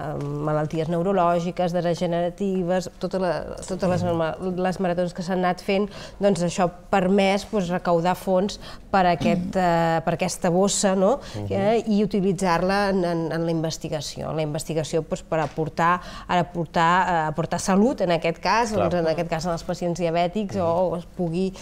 malalties neurològiques, degeneratives, totes, la, totes les, mm-hmm. les maratons que s'han anat fent finalment doncs, això ha permès doncs, recaudar fons per, aquest, eh, per aquesta bossa no? Uh mhm. -huh. eh, i utilitzar-la en, en, en la investigació. La investigació doncs, per aportar, aportar, eh, aportar salut, en aquest cas, doncs, Clar. doncs, en aquest cas en els pacients diabètics, uh -huh. o mhm. es pugui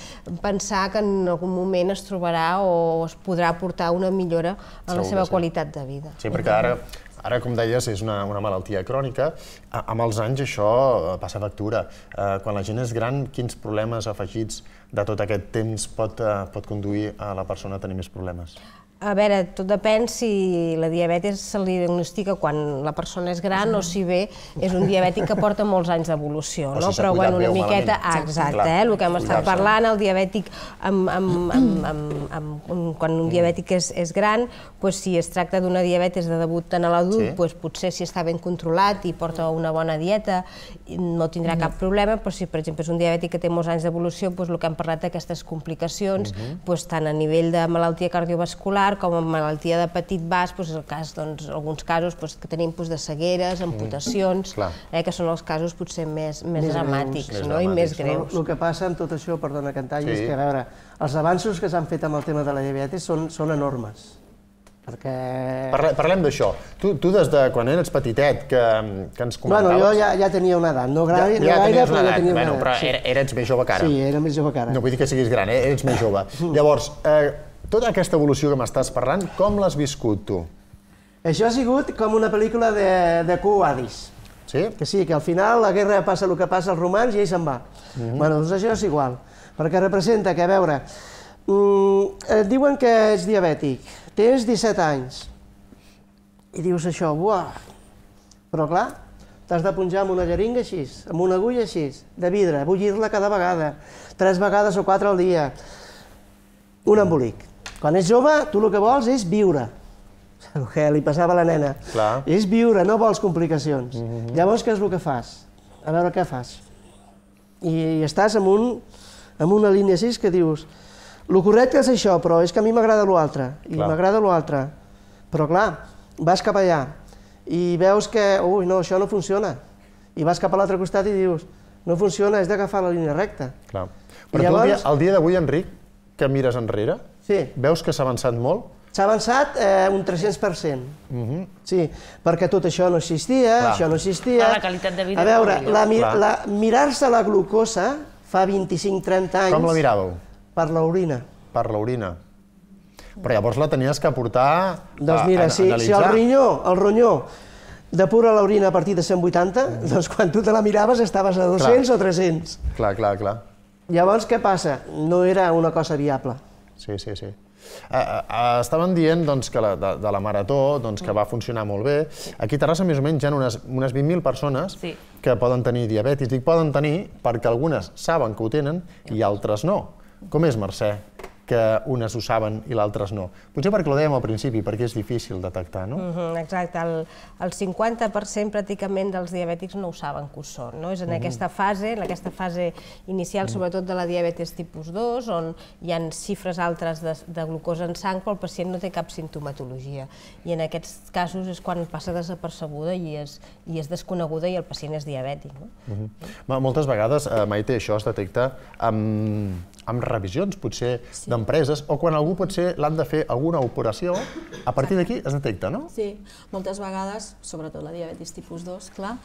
pensar que en algun moment es trobarà o es podrà aportar una millora en Segur la seva sí. qualitat de vida. Sí, perquè ara Ara, com deies, és una, una malaltia crònica. A, amb els anys això eh, passa factura. Eh, quan la gent és gran, quins problemes afegits de tot aquest temps pot, uh, pot conduir a la persona a tenir més problemes? A veure, tot depèn si la diabetes se li diagnostica quan la persona és gran o si bé és un diabètic que porta molts anys d'evolució, no? Si Però bueno, una miqueta... Ah, exacte, eh? el que hem estat parlant, el diabètic, amb, amb, amb, amb, amb, quan un mm. diabètic és, és gran, pues, si es tracta d'una diabetes de debut a l'adult, sí. pues, potser si està ben controlat i porta una bona dieta no tindrà mm. cap problema, però si per exemple és un diabètic que té molts anys d'evolució, pues, el que hem parlat d'aquestes complicacions, mm -hmm. pues, tant a nivell de malaltia cardiovascular vascular, com a malaltia de petit vas, doncs, el cas, doncs, alguns casos doncs, que tenim doncs, de cegueres, amputacions, mm, eh, que són els casos potser més, més, més dramàtics greus, més no? Dramàtics. i més greus. No? el que passa amb tot això, perdona que en talli, sí. és que a veure, els avanços que s'han fet amb el tema de la diabetes són, són enormes. Perquè... Parlem, parlem d'això. Tu, tu des de quan eres petitet, que, que ens comentaves... Bueno, jo ja, ja tenia una edat, no, gran, ja, ja no gaire, però edat. ja tenia bueno, una edat. Però sí. eres més jove que ara. Sí, era més jove que ara. No vull dir que siguis gran, eh? eres més jove. Llavors, eh, tota aquesta evolució que m'estàs parlant, com l'has viscut, tu? Això ha sigut com una pel·lícula de, de Cuadis. Sí? Que sí, que al final la guerra passa el que passa als romans i ell se'n va. Mm -hmm. Bueno, doncs això és igual, perquè representa que, a veure, mm, et diuen que ets diabètic, tens 17 anys, i dius això, buah, però clar, t'has de punjar amb una jeringa així, amb una agulla així, de vidre, bullir-la cada vegada, tres vegades o quatre al dia. Un embolic. Quan és jove, tu el que vols és viure. El que li passava a la nena. Clar. És viure, no vols complicacions. Mm -hmm. Llavors, què és el que fas? A veure què fas. I, i estàs amb, un, amb una línia 6 que dius lo correcte és això, però és que a mi m'agrada l'altre, i m'agrada l'altre. Però clar, vas cap allà i veus que, ui, no, això no funciona. I vas cap a l'altre costat i dius, no funciona, és d'agafar la línia recta. Clar. Però llavors... tu el dia, dia d'avui, Enric, que mires enrere, Sí. Veus que s'ha avançat molt? S'ha avançat eh, un 300%. Mm -hmm. Sí, perquè tot això no existia, Clar. això no existia... Clar, la qualitat de vida... A veure, la, mi la, mirar-se la glucosa fa 25-30 anys... Com la miràveu? Per l'orina. Per l'orina. Però llavors la tenies que portar Doncs mira, a, a, si, si el ronyó, el ronyó depura l'orina a partir de 180, mm. doncs quan tu te la miraves estaves a 200 clar. o 300. Clar, clar, clar. Llavors, què passa? No era una cosa viable sí, sí, sí. Uh, uh, estaven dient doncs, que la, de, de la marató doncs, que mm. va funcionar molt bé. Aquí a Terrassa més o menys hi ha unes, unes 20.000 persones sí. que poden tenir diabetis. Dic poden tenir perquè algunes saben que ho tenen i altres no. Com és, Mercè? que unes ho saben i l'altres no. Potser perquè ho dèiem al principi, perquè és difícil detectar, no? Mm -hmm, exacte, el, el 50% pràcticament dels diabètics no ho saben que ho són, no? És en mm -hmm. aquesta fase, en aquesta fase inicial, mhm. sobretot de la diabetes tipus 2, on hi ha xifres altres de, de glucosa en sang, però el pacient no té cap sintomatologia. I en aquests casos és quan passa desapercebuda i és, i és desconeguda i el pacient és diabètic, no? Mm -hmm. Moltes vegades, eh, Maite, això es detecta amb amb revisions potser sí. d'empreses, o quan algú potser l'han de fer alguna operació, a partir d'aquí es detecta, no? Sí, moltes vegades, sobretot la diabetis tipus 2, clar,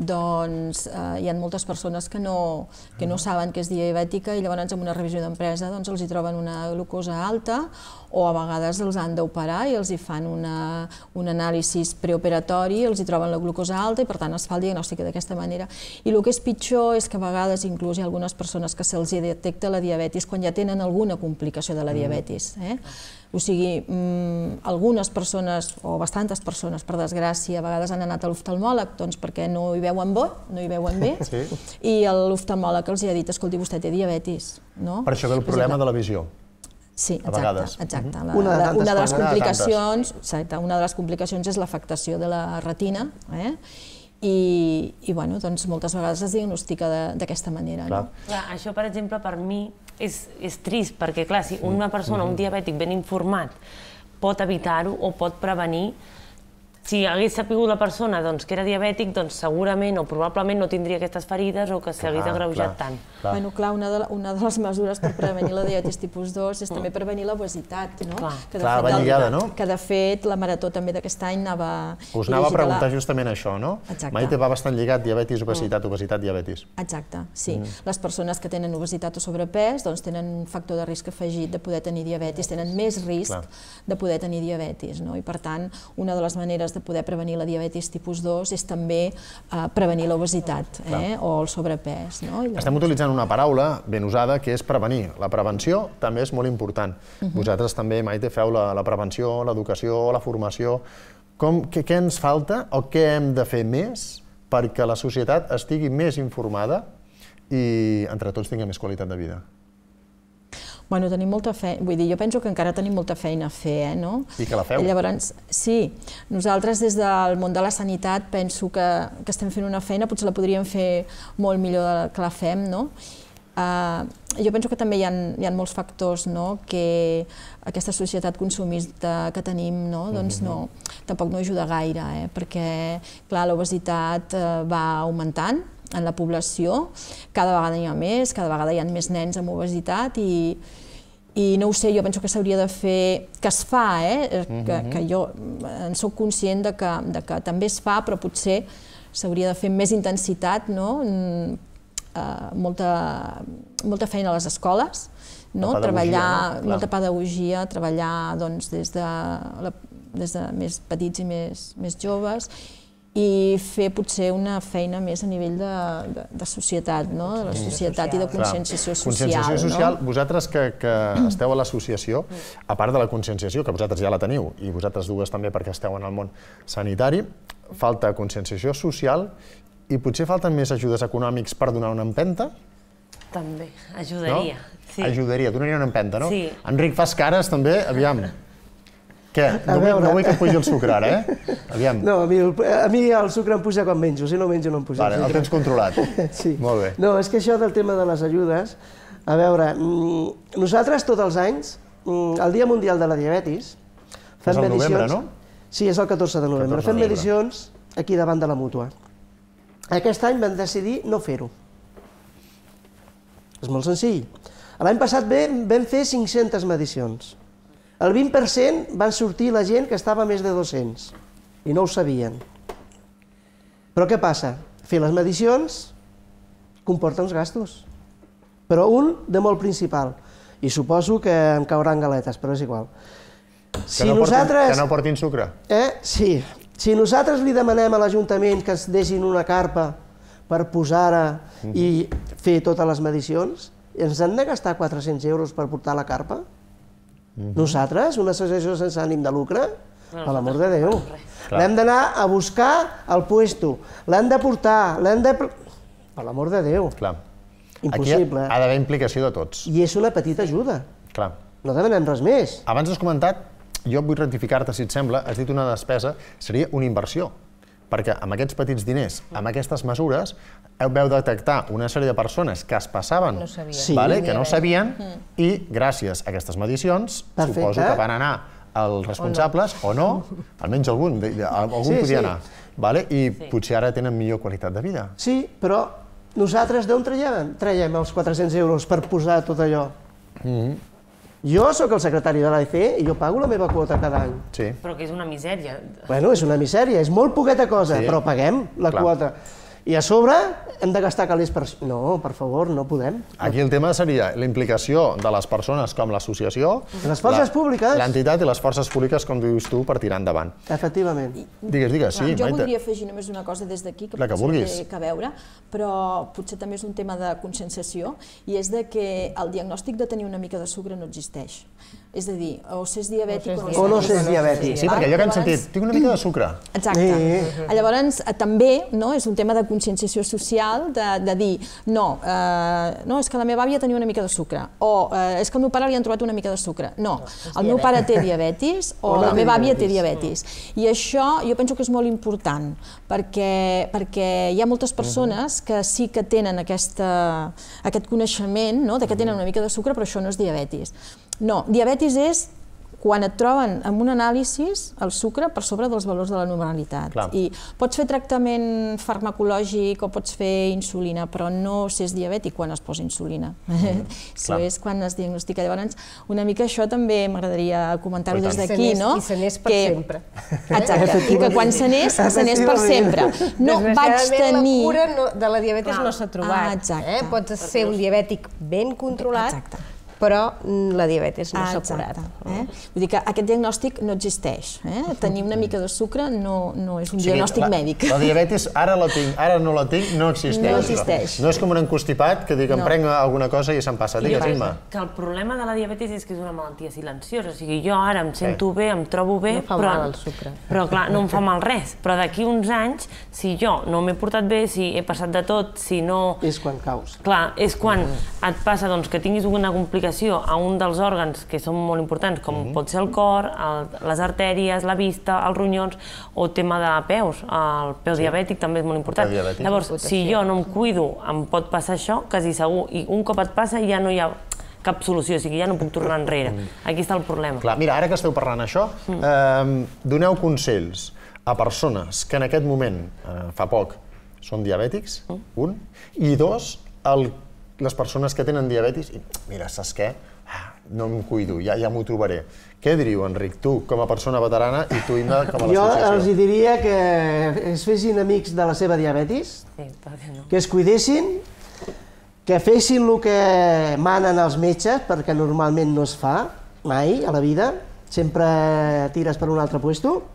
doncs eh, hi ha moltes persones que no, que no mm. saben que és diabètica i llavors amb una revisió d'empresa doncs els hi troben una glucosa alta o a vegades els han d'operar i els hi fan una, un anàlisi preoperatori, els hi troben la glucosa alta i per tant es fa el diagnòstic d'aquesta manera. I el que és pitjor és que a vegades inclús hi ha algunes persones que se'ls detecta la diabetis diabetis quan ja tenen alguna complicació de la mm. diabetis. Eh? O sigui, mm, algunes persones, o bastantes persones, per desgràcia, a vegades han anat a l'oftalmòleg doncs, perquè no hi veuen bo, no hi veuen bé, sí. i l'oftalmòleg els hi ha dit, escolti, vostè té diabetis. No? Per això ve el problema de la visió. Sí, exacte, exacte. Mhm. La, una, de una de les complicacions, exacte, una de les complicacions és l'afectació de la retina, eh? I, i bueno, doncs moltes vegades es diagnostica d'aquesta manera. Clar. No? Clar, això, per exemple, per mi és, és trist, perquè clar, si una persona, un diabètic ben informat, pot evitar-ho o pot prevenir si hagués sapigut la persona doncs, que era diabètic, doncs segurament o probablement no tindria aquestes ferides o que s'hagués agreujat clar, tant. Clar. Bueno, clar, una de, la, una de les mesures per prevenir la diabetis tipus 2 és també prevenir l'obesitat, no? que de clar fet, lligada, no? Que de fet la marató també d'aquest any anava... Us anava a preguntar la... justament això, no? Exacte. Maite va bastant lligat diabetis, obesitat, mm. obesitat, diabetis. Exacte, sí. Mm. Les persones que tenen obesitat o sobrepès doncs tenen un factor de risc afegit de poder tenir diabetis, tenen més risc clar. de poder tenir diabetis, no? I per tant, una de les maneres de poder prevenir la diabetis tipus 2 és també eh, prevenir l'obesitat eh, o el sobrepès. No? Llavors... Estem utilitzant una paraula ben usada que és prevenir. La prevenció també és molt important. Uh mhm. -huh. Vosaltres també, Maite, feu la, la prevenció, l'educació, la formació... Com, què, què ens falta o què hem de fer més perquè la societat estigui més informada i entre tots tinguem més qualitat de vida? Bueno, tenim molta feina, vull dir, jo penso que encara tenim molta feina a fer, eh, no? I que la feu. I llavors, sí, nosaltres des del món de la sanitat penso que, que estem fent una feina, potser la podríem fer molt millor que la fem, no? Uh, jo penso que també hi ha, hi ha molts factors no? que aquesta societat consumista que tenim no? doncs no, mm-hmm. tampoc no ajuda gaire, eh? perquè clar, l'obesitat uh, va augmentant, en la població. Cada vegada hi ha més, cada vegada hi ha més nens amb obesitat i, i no ho sé, jo penso que s'hauria de fer, que es fa, eh? eh que, uh mhm. -huh. que jo eh, en sóc conscient de que, de que també es fa, però potser s'hauria de fer més intensitat, no? Uh, molta, molta feina a les escoles, no? treballar, no? molta pedagogia, treballar doncs, des, de la, des de més petits i més, més joves, i fer potser una feina més a nivell de, de, de societat, no? de la societat i de conscienciació social. Conscienciació social, no? vosaltres que, que esteu a l'associació, a part de la conscienciació, que vosaltres ja la teniu, i vosaltres dues també perquè esteu en el món sanitari, falta conscienciació social i potser falten més ajudes econòmics per donar una empenta? També, ajudaria. No? Sí. Ajudaria, donaria una empenta, no? Sí. Enric, fas cares també, aviam. Què? No, vull, no vull que pugi el sucre ara, eh? Aviam. No, a mi, a mi el sucre em puja quan menjo, si no menjo no em puja vale, el el tens controlat. sí. Molt bé. No, és que això del tema de les ajudes, a veure, mm, nosaltres tots els anys, mm, el Dia Mundial de la Diabetis, fem és el medicions... novembre, no? Sí, és el 14 de novembre. 14 de novembre. Fem medicions aquí davant de la mútua. Aquest any vam decidir no fer-ho. És molt senzill. L'any passat vam fer 500 medicions. El 20% van sortir la gent que estava més de 200 i no ho sabien. Però què passa? Fer les medicions comporta uns gastos, però un de molt principal. I suposo que em cauran galetes, però és igual. Si que, no nosaltres... portin, que no portin sucre. Eh? Sí. Si nosaltres li demanem a l'Ajuntament que es deixin una carpa per posar-la mm -hmm. i mhm. fer totes les medicions, ens han de gastar 400 euros per portar la carpa? Mhm. Nosaltres, una associació sense ànim de lucre, per l'amor de Déu, l'hem d'anar a buscar al puesto, l'hem de portar, l'hem de... Per l'amor de Déu. Clar. Impossible. Aquí ha d'haver implicació de tots. I és una petita ajuda. Clar. No demanem res més. Abans has comentat, jo vull rectificar-te si et sembla, has dit una despesa, seria una inversió perquè amb aquests petits diners, amb aquestes mesures, veu detectar una sèrie de persones que es passaven, no sabia. sí. vale? que no eh? sabien, mm. i gràcies a aquestes medicions, Perfecte. suposo que van anar els responsables, o no, o no almenys algun, algun sí, podia sí. anar. Vale? I sí. potser ara tenen millor qualitat de vida. Sí, però nosaltres d'on traiem, traiem els 400 euros per posar tot allò? Mm -hmm. Jo sóc el secretari de l'AIC i jo pago la meva quota cada any. Sí. Però que és una misèria. Bueno, és una misèria, és molt poqueta cosa, sí. però paguem la Clar. quota i a sobre hem de gastar calés per... No, per favor, no podem. Aquí el tema seria la implicació de les persones com l'associació... Les forces la, públiques. L'entitat i les forces públiques, com dius tu, per tirar endavant. Efectivament. Digues, digues, sí, Jo Maite. voldria afegir només una cosa des d'aquí, que, que potser té que veure, però potser també és un tema de conscienciació, i és de que el diagnòstic de tenir una mica de sucre no existeix. És a dir, o s'és diabètic o no s'és diabètic. no diabètic. Sí, perquè allò que hem sentit, tinc una mica de sucre. Exacte. Llavors, també no, és un tema de conscienciació social de, de dir no, eh, no, és que la meva àvia tenia una mica de sucre, o eh, és que al meu pare li han trobat una mica de sucre. No, el meu pare té diabetis o, la, la meva àvia té diabetis. I això jo penso que és molt important, perquè, perquè hi ha moltes persones que sí que tenen aquesta, aquest coneixement, no?, de que tenen una mica de sucre, però això no és diabetis. No, diabetis és quan et troben amb un anàlisi el sucre per sobre dels valors de la normalitat. Clar. I pots fer tractament farmacològic o pots fer insulina, però no si és diabètic quan es posa insulina. Mm, si és quan es diagnostica. Llavors, una mica això també m'agradaria comentar-ho oh, des d'aquí, no? I se n'és per que... sempre. Exacte, i que quan se n'és, se n'és per sempre. No vaig tenir... la cura no, de la diabetes clar. no s'ha trobat. Ah, exacte. Eh? Pots ser un diabètic ben controlat, exacte però mm, la diabetes no ah, s'ha curat. Eh? Vull dir que aquest diagnòstic no existeix. Eh? Tenir una mica de sucre no, no és un o sigui, diagnòstic la, mèdic. La diabetes ara la tinc, ara no la tinc, no existeix. No existeix. No, és com un encostipat que diguem, no. prenc alguna cosa i se'm passa. Digues, Imma. Que el problema de la diabetes és que és una malaltia silenciosa. O sigui, jo ara em sento bé, em trobo bé, no però... el sucre. Però clar, no em fa mal res. Però d'aquí uns anys, si jo no m'he portat bé, si he passat de tot, si no... És quan caus. Clar, és quan mm. et passa doncs, que tinguis una complicació comunicació a un dels òrgans que són molt importants, com mm -hmm. pot ser el cor, el, les artèries, la vista, els ronyons, o tema de peus. El peu sí. diabètic també és molt important. Llavors, si jo no em cuido, em pot passar això, quasi segur, i un cop et passa ja no hi ha cap solució, o sigui, ja no puc tornar enrere. Mm. Aquí està el problema. Clar, mira, ara que esteu parlant això, eh, doneu consells a persones que en aquest moment, eh, fa poc, són diabètics, mm. un, i dos, el les persones que tenen diabetis i, mira, saps què? Ah, no em cuido, ja, ja m'ho trobaré. Què diríeu, Enric, tu, com a persona veterana, i tu, Inda, com a l'associació? Jo els diria que es fessin amics de la seva diabetis, sí, no. que es cuidessin, que fessin el que manen els metges, perquè normalment no es fa mai a la vida, sempre tires per un altre lloc,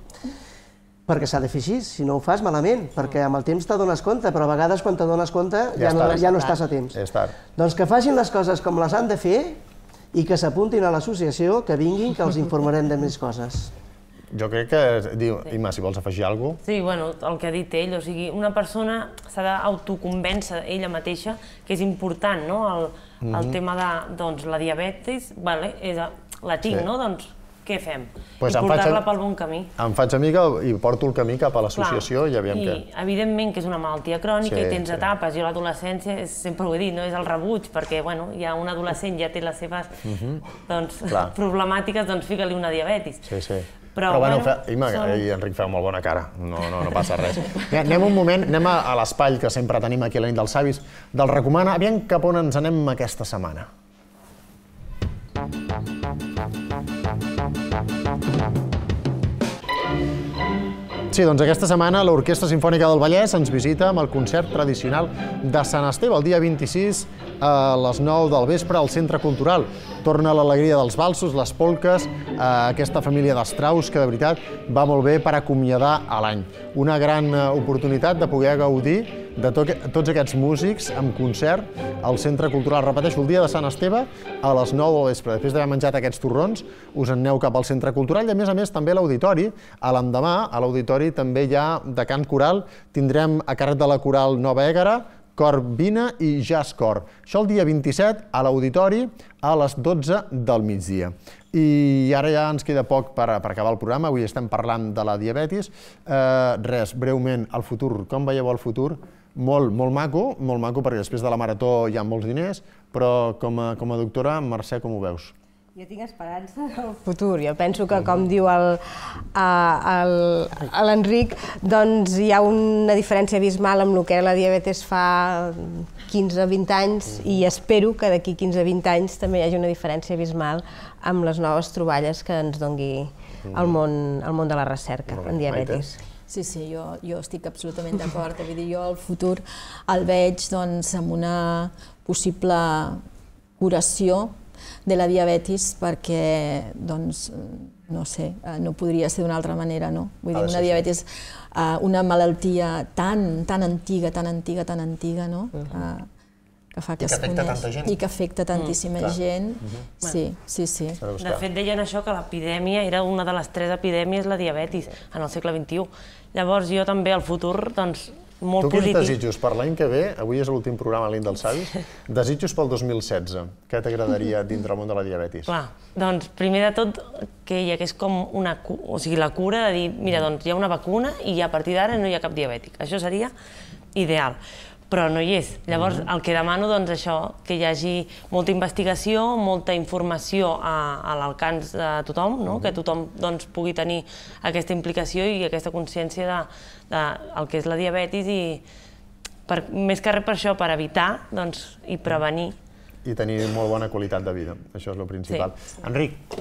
perquè s'ha de fer així, si no ho fas malament, perquè amb el temps te dones compte, però a vegades quan te dones compte ja, ja, no, ja no estàs a temps. És tard. Doncs que facin les coses com les han de fer i que s'apuntin a l'associació, que vinguin, que els informarem de més coses. Jo crec que... Diu, sí. Imma, si vols afegir alguna cosa? Sí, bueno, el que ha dit ell, o sigui, una persona s'ha d'autoconvèncer ella mateixa que és important, no?, el, el mm -hmm. tema de, doncs, la diabetis, vale, és, la tinc, sí. no?, doncs què fem? Pues I portar-la pel bon camí. Em faig amiga i porto el camí cap a l'associació i aviam I, què. Evidentment que és una malaltia crònica sí, i tens sí. etapes. Jo l'adolescència, sempre ho he dit, no és el rebuig, perquè bueno, ja un adolescent ja té les seves uh mhm. -huh. doncs, Clar. problemàtiques, doncs fica-li una diabetis. Sí, sí. Però, Però bueno, bueno fa... Ima, som... i Enric feu molt bona cara, no, no, no passa res. anem un moment, anem a, a l'espai que sempre tenim aquí a la nit dels savis, del Recomana, aviam cap on ens anem aquesta setmana. Sí, doncs aquesta setmana l'Orquestra Simfònica del Vallès ens visita amb el concert tradicional de Sant Esteve, el dia 26 a les 9 del vespre al Centre Cultural. Torna l'alegria dels balsos, les polques, aquesta família d'Estraus que de veritat va molt bé per acomiadar a l'any. Una gran eh, oportunitat de poder gaudir de to tots aquests músics amb concert al Centre Cultural. Repeteixo, el dia de Sant Esteve a les 9 del vespre. Després d'haver menjat aquests torrons, us aneu cap al Centre Cultural i, a més a més, també a l'auditori. A l'endemà, a l'auditori també hi ha de cant coral. Tindrem a càrrec de la coral Nova Ègara, Corbina i Jazz Cor. Això el dia 27 a l'Auditori a les 12 del migdia. I ara ja ens queda poc per, per acabar el programa, avui estem parlant de la diabetis. Eh, res, breument, el futur, com veieu el futur? Molt, molt maco, molt maco perquè després de la marató hi ha molts diners, però com a, com a doctora, Mercè, com ho veus? Jo tinc esperança del futur. Jo penso que, com diu l'Enric, doncs hi ha una diferència abismal amb el que la diabetes fa 15-20 anys i espero que d'aquí 15-20 anys també hi hagi una diferència abismal amb les noves troballes que ens dongui el mm. món, el món de la recerca en diabetes. Sí, sí, jo, jo estic absolutament d'acord. Vull dir, jo el futur el veig doncs, amb una possible curació de la diabetis perquè, doncs, no sé, eh, no podria ser d'una altra manera, no? Vull ah, dir, una diabetis, eh, una malaltia tan, tan antiga, tan antiga, tan antiga, no? Uh que fa que, I que afecta tanta gent. I que afecta mm, tantíssima mm, gent. Mm -hmm. Sí, sí, sí. De fet, deien això, que l'epidèmia era una de les tres epidèmies, la diabetis, en el segle XXI. Llavors, jo també, al futur, doncs, molt tu positiu. Tu desitjos per l'any que ve, avui és l'últim programa a del dels Savis, desitjos pel 2016, què t'agradaria dintre el món de la diabetis? Clar, doncs primer de tot que hi hagués com una, o sigui, la cura de dir, mira, mm. doncs hi ha una vacuna i a partir d'ara no hi ha cap diabètic. Això seria ideal però no hi és. Llavors, mm-hmm. el que demano, doncs, això, que hi hagi molta investigació, molta informació a, a l'alcanç de tothom, no? Mm-hmm. que tothom doncs, pugui tenir aquesta implicació i aquesta consciència de, de el que és la diabetis i per, més que res per això, per evitar doncs, i mm-hmm. prevenir. I tenir molt bona qualitat de vida, això és el principal. Sí. Enric.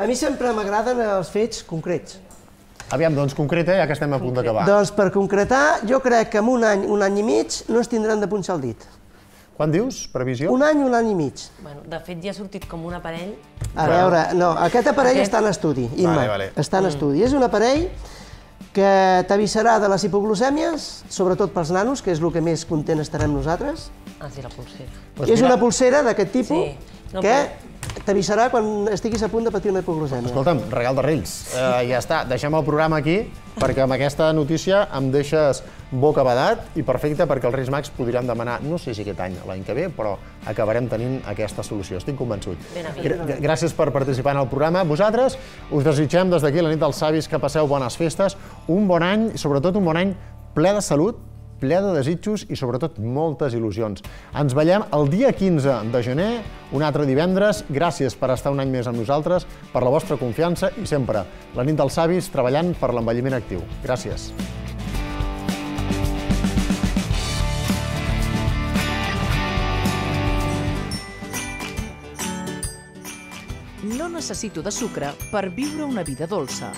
A mi sempre m'agraden els fets concrets Aviam, doncs concreta, ja que estem a punt d'acabar. Doncs per concretar, jo crec que en un any, un any i mig, no es tindran de punxar el dit. Quan dius, previsió? Un any, un any i mig. Bueno, de fet, ja ha sortit com un aparell. A veure, no, aquest aparell aquest... està en estudi, Imma. Vale, vale. Està en mm. estudi. És un aparell que t'avisarà de les hipoglucèmies, sobretot pels nanos, que és el que més content estarem nosaltres. Ah, sí, la pulsera. Pues és mira... una pulsera d'aquest tipus. Sí no que t'avisarà quan estiguis a punt de patir una hipoglosèmia. Escolta'm, regal de Reis. Uh, eh, ja està, deixem el programa aquí, perquè amb aquesta notícia em deixes boca badat i perfecte perquè els Reis Max podran demanar, no sé si aquest any, l'any que ve, però acabarem tenint aquesta solució, estic convençut. gràcies per participar en el programa. Vosaltres us desitgem des d'aquí la nit dels savis que passeu bones festes, un bon any, i sobretot un bon any ple de salut, ple de desitjos i sobretot moltes il·lusions. Ens veiem el dia 15 de gener, un altre divendres. Gràcies per estar un any més amb nosaltres, per la vostra confiança i sempre la nit dels savis treballant per l'envelliment actiu. Gràcies. No necessito de sucre per viure una vida dolça.